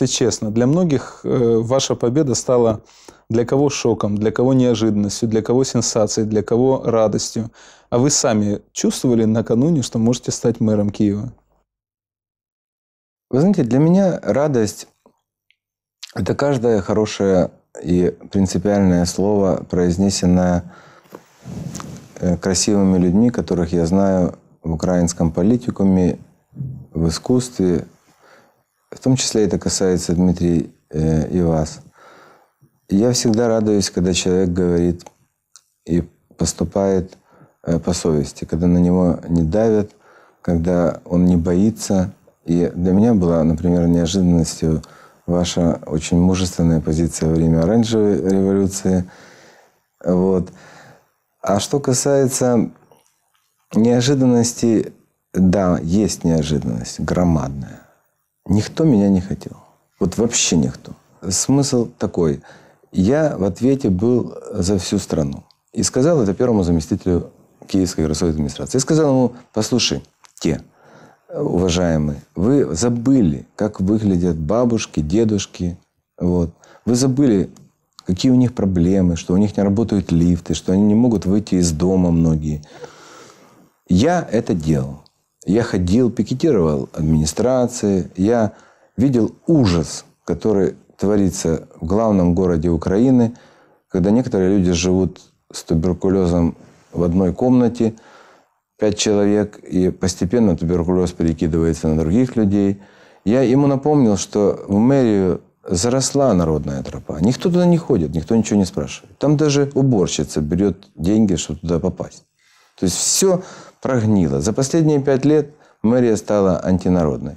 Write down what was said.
Если честно, для многих э, ваша победа стала для кого шоком, для кого неожиданностью, для кого сенсацией, для кого радостью. А вы сами чувствовали накануне, что можете стать мэром Киева? Вы знаете, для меня радость – это каждое хорошее и принципиальное слово, произнесенное э, красивыми людьми, которых я знаю в украинском политикуме, в искусстве, в том числе это касается, Дмитрий, э, и вас. Я всегда радуюсь, когда человек говорит и поступает э, по совести, когда на него не давят, когда он не боится. И для меня была, например, неожиданностью ваша очень мужественная позиция во время оранжевой революции. Вот. А что касается неожиданности, да, есть неожиданность громадная. Никто меня не хотел. Вот вообще никто. Смысл такой. Я в ответе был за всю страну. И сказал это первому заместителю Киевской городской администрации. Я сказал ему, послушай, те, уважаемые, вы забыли, как выглядят бабушки, дедушки. Вот. Вы забыли, какие у них проблемы, что у них не работают лифты, что они не могут выйти из дома многие. Я это делал. Я ходил, пикетировал администрации. Я видел ужас, который творится в главном городе Украины, когда некоторые люди живут с туберкулезом в одной комнате, пять человек, и постепенно туберкулез перекидывается на других людей. Я ему напомнил, что в мэрию заросла народная тропа. Никто туда не ходит, никто ничего не спрашивает. Там даже уборщица берет деньги, чтобы туда попасть. То есть все прогнила. За последние пять лет мэрия стала антинародной.